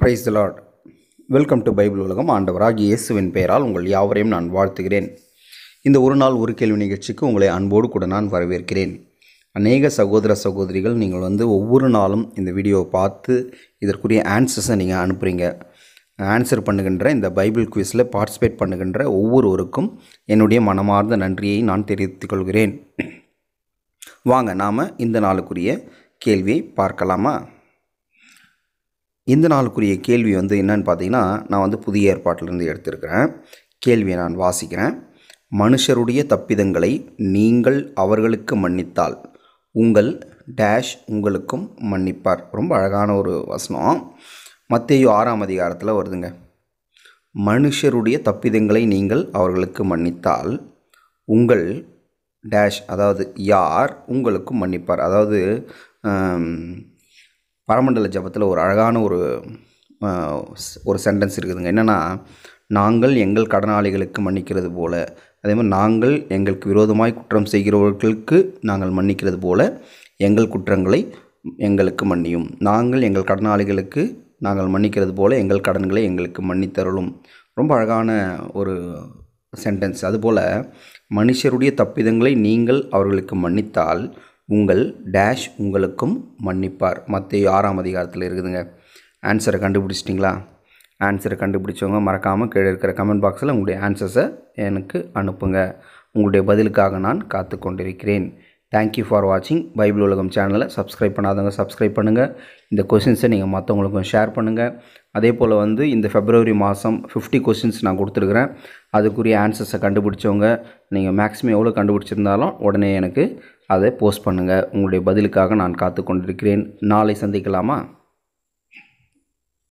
price lord welcome to bible உலகம் ஆண்டவராக இயேசுவின் பெயரால் உங்கள் யாவரையும் நான் வாழ்த்துகிறேன் இந்த ஒரு நாள் ஒரு கேள்வி நிகழ்ச்சிக்கு உங்களை அன்போடு கூட நான் வரவேற்கிறேன் அநேக சகோதர சகோதரிகள் நீங்கள் வந்து ஒவ்வொரு நாளும் இந்த வீடியோவை பார்த்து இதற்குரிய ஆன்சர்ஸை நீங்கள் அனுப்புகிறீங்க ஆன்சர் பண்ணுகின்ற இந்த பைபிள் குவிஸில் பார்ட்டிசிபேட் பண்ணுகின்ற ஒவ்வொருவருக்கும் என்னுடைய மனமார்ந்த நன்றியை நான் தெரிவித்துக் கொள்கிறேன் வாங்க நாம் இந்த நாளுக்குரிய கேள்வியை பார்க்கலாமா இந்த நாளுக்குரிய கேள்வி வந்து என்னன்னு பார்த்தீங்கன்னா நான் வந்து புதிய ஏற்பாட்டிலிருந்து எடுத்திருக்கிறேன் கேள்வியை நான் வாசிக்கிறேன் மனுஷருடைய தப்பிதங்களை நீங்கள் அவர்களுக்கு மன்னித்தால் உங்கள் டேஷ் உங்களுக்கும் மன்னிப்பார் ரொம்ப அழகான ஒரு வசனம் மத்தேயு ஆறாம் அதிகாரத்தில் வருதுங்க மனுஷருடைய தப்பிதங்களை நீங்கள் அவர்களுக்கு மன்னித்தால் உங்கள் டேஷ் அதாவது யார் உங்களுக்கும் மன்னிப்பார் அதாவது பரமண்டல ஜபத்தில் ஒரு அழகான ஒரு ஒரு சென்டென்ஸ் இருக்குதுங்க என்னென்னா நாங்கள் எங்கள் கடனாளிகளுக்கு மன்னிக்கிறது போல் அதே மாதிரி நாங்கள் எங்களுக்கு விரோதமாய் குற்றம் செய்கிறவர்களுக்கு நாங்கள் மன்னிக்கிறது போல எங்கள் குற்றங்களை எங்களுக்கு மன்னியும் நாங்கள் எங்கள் கடனாளிகளுக்கு நாங்கள் மன்னிக்கிறது போல் எங்கள் கடன்களை எங்களுக்கு மன்னித்தருளும் ரொம்ப அழகான ஒரு சென்டென்ஸ் அதுபோல் மனுஷருடைய தப்பிதங்களை நீங்கள் அவர்களுக்கு மன்னித்தால் உங்கள் டேஷ் உங்களுக்கும் மன்னிப்பார் மற்ற ஆறாம் அதிகாரத்தில் இருக்குதுங்க ஆன்சரை கண்டுபிடிச்சிட்டிங்களா ஆன்சரை கண்டுபிடிச்சவங்க மறக்காமல் கீழே இருக்கிற கமெண்ட் பாக்ஸில் உங்களுடைய ஆன்சர்ஸை எனக்கு அனுப்புங்க உங்களுடைய பதிலுக்காக நான் காத்து கொண்டிருக்கிறேன் தேங்க்யூ ஃபார் வாட்சிங் பைபிள் உலகம் சேனலை சப்ஸ்கிரைப் பண்ணாதவங்க சப்ஸ்கிரைப் பண்ணுங்கள் இந்த கொஷின்ஸை நீங்கள் மற்றவங்களுக்கும் ஷேர் பண்ணுங்கள் அதே போல் வந்து இந்த ஃபெப்ரவரி மாதம் ஃபிஃப்டி கொஷின்ஸ் நான் கொடுத்துருக்குறேன் அதுக்குரிய ஆன்சர்ஸை கண்டுபிடிச்சவங்க நீங்கள் மேக்ஸிமம் எவ்வளோ கண்டுபிடிச்சிருந்தாலும் உடனே எனக்கு அதை போஸ்ட் பண்ணுங்கள் உங்களுடைய பதிலுக்காக நான் காத்து கொண்டிருக்கிறேன் நாளை சந்திக்கலாமா